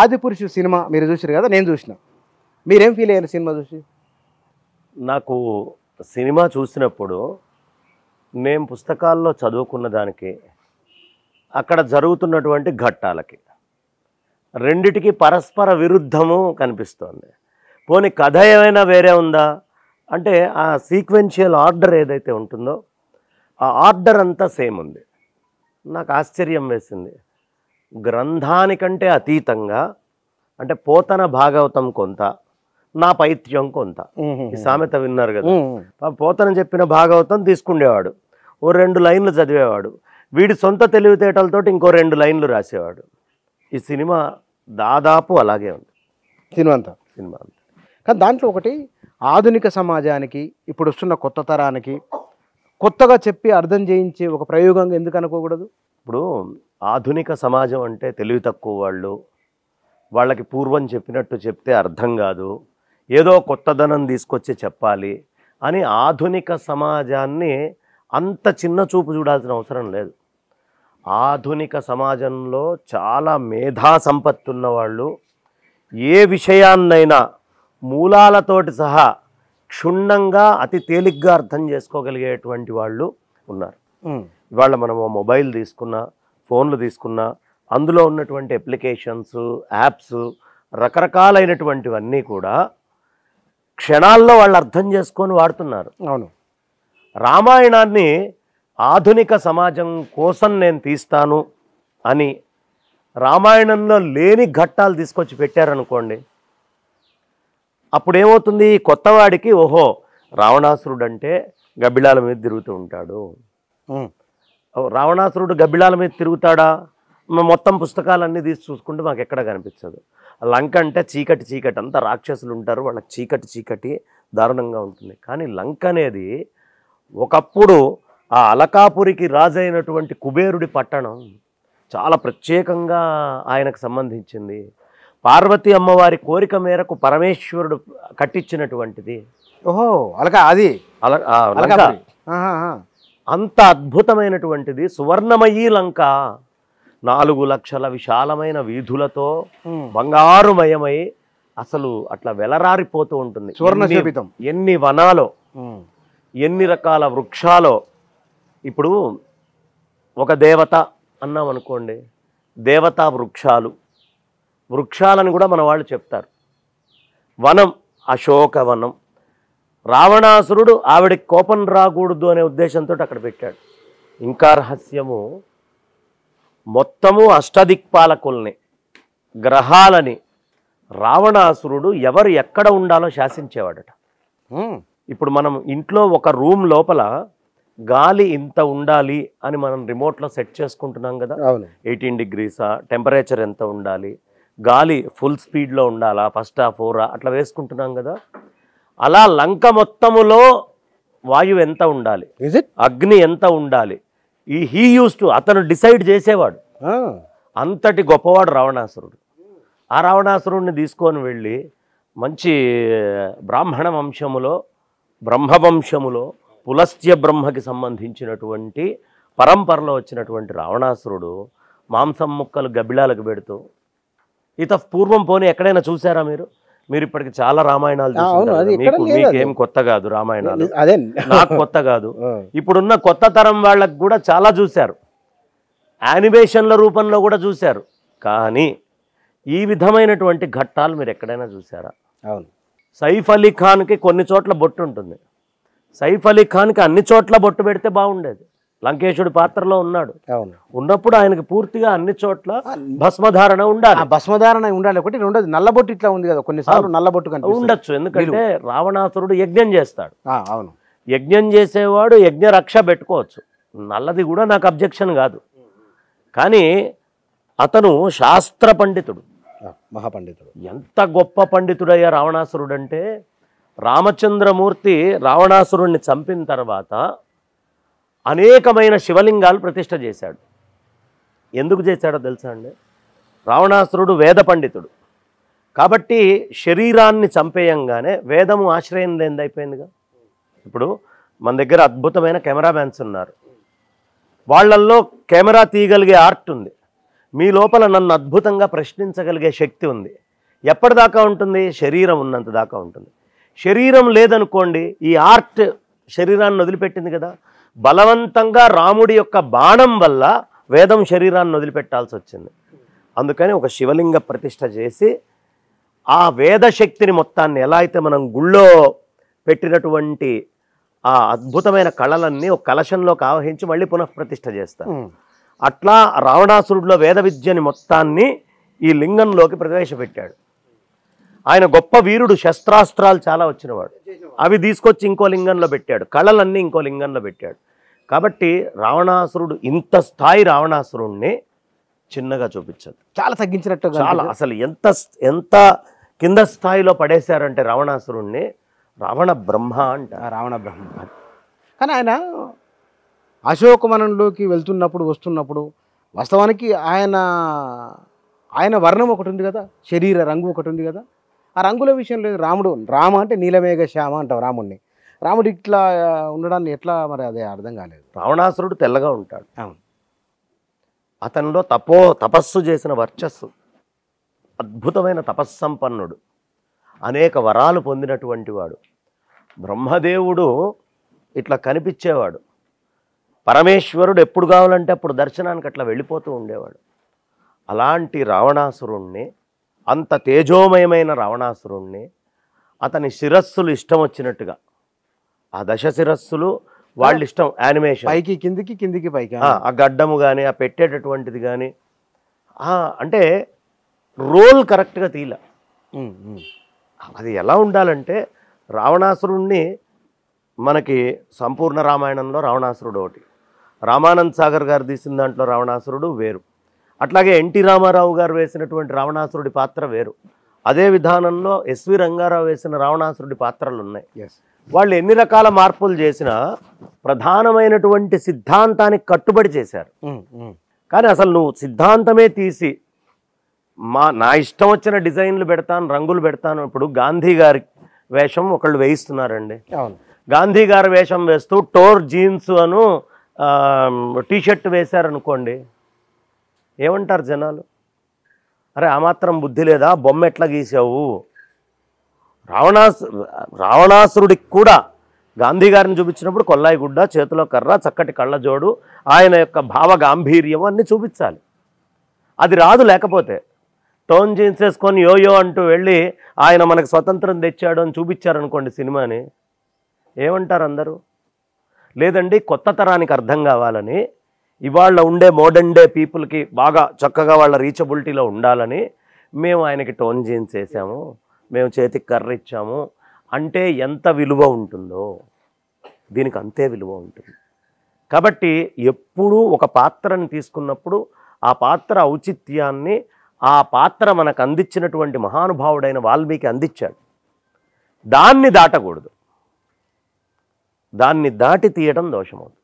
Adipurush cinema మీరు చూసారు కదా నేను చూసిన మీరేం ఫీల్ అయ్యారు సినిమా చూసి నాకు సినిమా చూసినప్పుడు మేము పుస్తకాల్లో చదువుకున్న దానికి అక్కడ జరుగుతున్నటువంటి ఘట్టాలకి రెండిటికి పరస్పర విరుద్ధము కనిపిస్తోంది పోనీ కథ ఏమైనా వేరే ఉందా అంటే ఆ సీక్వెన్షియల్ ఆర్డర్ ఏదైతే ఉంటుందో ఆ ఆర్డర్ అంతా సేమ్ ఉంది నాకు ఆశ్చర్యం వేసింది గ్రంథానికంటే అతీతంగా అంటే పోతన భాగవతం కొంత నా పైత్యం కొంత ఈ సామెత విన్నారు కదా పోతన చెప్పిన భాగవతం తీసుకుండేవాడు ఓ రెండు లైన్లు చదివేవాడు వీడి సొంత తెలివితేటలతోటి ఇంకో రెండు లైన్లు రాసేవాడు ఈ సినిమా దాదాపు అలాగే ఉంది సినిమా అంతా సినిమా అంతా కానీ దాంట్లో ఒకటి ఆధునిక సమాజానికి ఇప్పుడు వస్తున్న కొత్త తరానికి కొత్తగా చెప్పి అర్థం చేయించే ఒక ప్రయోగంగా ఎందుకు అనుకోకూడదు ఇప్పుడు ఆధునిక సమాజం అంటే తెలివి తక్కువ వాళ్ళు వాళ్ళకి పూర్వం చెప్పినట్టు చెప్తే అర్థం కాదు ఏదో కొత్తదనం తీసుకొచ్చి చెప్పాలి అని ఆధునిక సమాజాన్ని అంత చిన్న చూపు చూడాల్సిన అవసరం లేదు ఆధునిక సమాజంలో చాలా మేధా సంపత్తి ఉన్నవాళ్ళు ఏ విషయాన్నైనా మూలాలతోటి సహా క్షుణ్ణంగా అతి తేలిగ్గా అర్థం చేసుకోగలిగేటువంటి వాళ్ళు ఉన్నారు ఇవాళ మనం మొబైల్ తీసుకున్నా ఫోన్లు తీసుకున్నా అందులో ఉన్నటువంటి అప్లికేషన్స్ యాప్స్ రకరకాలైనటువంటివన్నీ కూడా క్షణాల్లో వాళ్ళు అర్థం చేసుకొని వాడుతున్నారు అవును రామాయణాన్ని ఆధునిక సమాజం కోసం నేను తీస్తాను అని రామాయణంలో లేని ఘట్టాలు తీసుకొచ్చి పెట్టారనుకోండి అప్పుడేమవుతుంది కొత్తవాడికి ఓహో రావణాసురుడు అంటే గబ్బిళాల మీద తిరుగుతూ ఉంటాడు రావణాసురుడు గబ్బిళాల మీద తిరుగుతాడా మొత్తం పుస్తకాలన్నీ తీసి చూసుకుంటే మాకు ఎక్కడ కనిపించదు లంక అంటే చీకటి చీకటి అంతా రాక్షసులు ఉంటారు వాళ్ళకి చీకటి చీకటి దారుణంగా ఉంటుంది కానీ లంక అనేది ఒకప్పుడు ఆ అలకాపురికి రాజైనటువంటి కుబేరుడి పట్టణం చాలా ప్రత్యేకంగా ఆయనకు సంబంధించింది పార్వతి అమ్మవారి కోరిక మేరకు పరమేశ్వరుడు కట్టించినటువంటిది ఓహో అలక అది అలక అంత అద్భుతమైనటువంటిది సువర్ణమయీ లంక నాలుగు లక్షల విశాలమైన వీధులతో బంగారుమయమై అసలు అట్లా వెలరారిపోతూ ఉంటుంది సువర్ణ ఎన్ని వనాలో ఎన్ని రకాల వృక్షాలో ఇప్పుడు ఒక దేవత అన్నాం అనుకోండి దేవతా వృక్షాలు వృక్షాలని కూడా మన వాళ్ళు చెప్తారు వనం అశోక వనం రావణాసురుడు ఆవిడకి కోపం రాకూడదు అనే ఉద్దేశంతో అక్కడ పెట్టాడు ఇంకా రహస్యము మొత్తము అష్టదిక్పాలకుల్ని గ్రహాలని రావణాసురుడు ఎవరు ఎక్కడ ఉండాలో శాసించేవాడట ఇప్పుడు మనం ఇంట్లో ఒక రూమ్ లోపల గాలి ఇంత ఉండాలి అని మనం రిమోట్లో సెట్ చేసుకుంటున్నాం కదా ఎయిటీన్ డిగ్రీసా టెంపరేచర్ ఎంత ఉండాలి గాలి ఫుల్ స్పీడ్లో ఉండాలా ఫస్ట్ ఫోరా అట్లా వేసుకుంటున్నాం కదా అలా లంక మొత్తములో వాయువు ఎంత ఉండాలి అగ్ని ఎంత ఉండాలి ఈ హీ యూస్ టు అతను డిసైడ్ చేసేవాడు అంతటి గొప్పవాడు రావణాసురుడు ఆ రావణాసురుడిని తీసుకొని వెళ్ళి మంచి బ్రాహ్మణ వంశములో బ్రహ్మవంశములో పులస్త్య బ్రహ్మకి సంబంధించినటువంటి పరంపరలో వచ్చినటువంటి రావణాసురుడు మాంసం ముక్కలు గబిళాలకు పెడుతూ ఇత పూర్వం పోనీ ఎక్కడైనా చూసారా మీరు మీరు ఇప్పటికి చాలా రామాయణాలు ఏం కొత్త కాదు రామాయణాలు అదే నాకు కొత్త కాదు ఇప్పుడున్న కొత్త తరం వాళ్ళకు కూడా చాలా చూశారు యానిమేషన్ల రూపంలో కూడా చూశారు కానీ ఈ విధమైనటువంటి ఘట్టాలు మీరు ఎక్కడైనా చూసారా అవును సైఫ్ అలీ ఖాన్కి కొన్ని చోట్ల బొట్టు ఉంటుంది సైఫ్ అలీ ఖాన్కి అన్ని చోట్ల బొట్టు పెడితే బాగుండేది లంకేశుడి పాత్రలో ఉన్నాడు ఉన్నప్పుడు ఆయనకు పూర్తిగా అన్ని చోట్ల భస్మధారణ ఉండాలి భస్మధారణ ఉండాలి ఒకటి రెండోది నల్లబొట్టు ఇట్లా ఉంది కదా కొన్నిసార్లు నల్లబొట్టు ఉండొచ్చు ఎందుకంటే రావణాసురుడు యజ్ఞం చేస్తాడు అవును యజ్ఞం చేసేవాడు యజ్ఞ రక్ష పెట్టుకోవచ్చు నల్లది కూడా నాకు అబ్జెక్షన్ కాదు కానీ అతను శాస్త్ర పండితుడు మహాపండితుడు ఎంత గొప్ప పండితుడయ్యా రావణాసురుడు అంటే రామచంద్రమూర్తి రావణాసురుణ్ణి చంపిన తర్వాత అనేకమైన శివలింగాలు ప్రతిష్ట చేశాడు ఎందుకు చేశాడో తెలుసా అండి రావణాసురుడు వేద పండితుడు కాబట్టి శరీరాన్ని చంపేయంగానే వేదము ఆశ్రయం లేనిదైపోయిందిగా ఇప్పుడు మన దగ్గర అద్భుతమైన కెమెరామ్యాన్స్ ఉన్నారు వాళ్ళల్లో కెమెరా తీయగలిగే ఆర్ట్ ఉంది మీ లోపల నన్ను అద్భుతంగా ప్రశ్నించగలిగే శక్తి ఉంది ఎప్పటిదాకా ఉంటుంది శరీరం ఉన్నంత దాకా ఉంటుంది శరీరం లేదనుకోండి ఈ ఆర్ట్ శరీరాన్ని వదిలిపెట్టింది కదా బలవంతంగా రాముడి యొక్క బాణం వల్ల వేదం శరీరాన్ని వదిలిపెట్టాల్సి వచ్చింది అందుకని ఒక శివలింగ ప్రతిష్ట చేసి ఆ వేద శక్తిని మొత్తాన్ని ఎలా అయితే మనం గుళ్ళో పెట్టినటువంటి ఆ అద్భుతమైన కళలన్నీ ఒక కలశంలోకి ఆవహించి మళ్ళీ పునఃప్రతిష్ట చేస్తారు అట్లా రావణాసురుడిలో వేద విద్యని మొత్తాన్ని ఈ లింగంలోకి ప్రవేశపెట్టాడు ఆయన గొప్ప వీరుడు శస్త్రాస్త్రాలు చాలా వచ్చినవాడు అవి తీసుకొచ్చి ఇంకో లింగంలో పెట్టాడు కళలన్నీ ఇంకో లింగంలో పెట్టాడు కాబట్టి రావణాసురుడు ఇంత స్థాయి రావణాసురుణ్ణి చిన్నగా చూపించదు చాలా తగ్గించినట్టు చాలా అసలు ఎంత ఎంత కింద స్థాయిలో పడేశారంటే రావణాసురుణ్ణి రావణ బ్రహ్మ అంట రావణ బ్రహ్మ కానీ ఆయన అశోకవనంలోకి వెళ్తున్నప్పుడు వస్తున్నప్పుడు వాస్తవానికి ఆయన ఆయన వర్ణం ఒకటి ఉంది కదా శరీర రంగు ఒకటి ఉంది కదా ఆ రంగుల విషయంలో రాముడు రామ అంటే నీలమేఘ శ్యామ అంటావు రాముడిని రాముడు ఇట్లా ఉండడాన్ని ఎట్లా మరి అదే అర్థం కాలేదు రావణాసురుడు తెల్లగా ఉంటాడు అవును అతనిలో తపో తపస్సు చేసిన వర్చస్సు అద్భుతమైన తపస్సంపన్నుడు అనేక వరాలు పొందినటువంటి వాడు బ్రహ్మదేవుడు ఇట్లా కనిపించేవాడు పరమేశ్వరుడు ఎప్పుడు కావాలంటే అప్పుడు దర్శనానికి అట్లా వెళ్ళిపోతూ ఉండేవాడు అలాంటి రావణాసురుణ్ణి అంత తేజోమయమైన రావణాసురుణ్ణి అతని శిరస్సులు ఇష్టం వచ్చినట్టుగా ఆ దశ శిరస్సులు వాళ్ళ ఇష్టం యానిమేషన్ పైకి కిందికి కిందికి పైకి ఆ గడ్డము కానీ ఆ పెట్టేటటువంటిది కానీ అంటే రోల్ కరెక్ట్గా తీల అది ఎలా ఉండాలంటే రావణాసురుణ్ణి మనకి సంపూర్ణ రామాయణంలో రావణాసురుడు ఒకటి రామానంద్ సాగర్ గారు తీసిన దాంట్లో రావణాసురుడు వేరు అట్లాగే ఎన్టీ రామారావు గారు వేసినటువంటి రావణాసురుడి పాత్ర వేరు అదే విధానంలో ఎస్వి రంగారావు వేసిన రావణాసురుడి పాత్రలు ఉన్నాయి వాళ్ళు ఎన్ని రకాల మార్పులు చేసినా ప్రధానమైనటువంటి సిద్ధాంతానికి కట్టుబడి చేశారు కానీ అసలు నువ్వు సిద్ధాంతమే తీసి మా నా ఇష్టం వచ్చిన డిజైన్లు పెడతాను రంగులు పెడతాను ఇప్పుడు గాంధీ గారి వేషం ఒకళ్ళు వేయిస్తున్నారండి గాంధీ గారి వేషం వేస్తూ టోర్ జీన్స్ అను టీషర్ట్ వేశారనుకోండి ఏమంటారు జనాలు అరే ఆ మాత్రం బుద్ధి లేదా బొమ్మ ఎట్లా గీసావు రావణాసు రావణాసురుడికి కూడా గాంధీ గారిని చూపించినప్పుడు కొల్లాయి గుడ్డ చేతిలో కర్ర చక్కటి కళ్ళజోడు ఆయన యొక్క భావ గాంభీర్యం అన్నీ చూపించాలి అది రాదు లేకపోతే టోన్ జీన్స్ వేసుకొని యోయో అంటూ వెళ్ళి ఆయన మనకు స్వతంత్రం తెచ్చాడు అని చూపించారనుకోండి సినిమాని ఏమంటారు అందరూ లేదండి కొత్త తరానికి అర్థం కావాలని ఇవాళ ఉండే మోడర్న్ డే పీపుల్కి బాగా చక్కగా వాళ్ళ రీచబిలిటీలో ఉండాలని మేము ఆయనకి టోన్ జీన్స్ చేసాము మేము చేతికి కర్ర ఇచ్చాము అంటే ఎంత విలువ ఉంటుందో దీనికి అంతే విలువ ఉంటుంది కాబట్టి ఎప్పుడూ ఒక పాత్రను తీసుకున్నప్పుడు ఆ పాత్ర ఔచిత్యాన్ని ఆ పాత్ర మనకు అందించినటువంటి మహానుభావుడైన వాల్మీకి అందించాడు దాన్ని దాటకూడదు దాన్ని దాటి తీయడం దోషమవుతుంది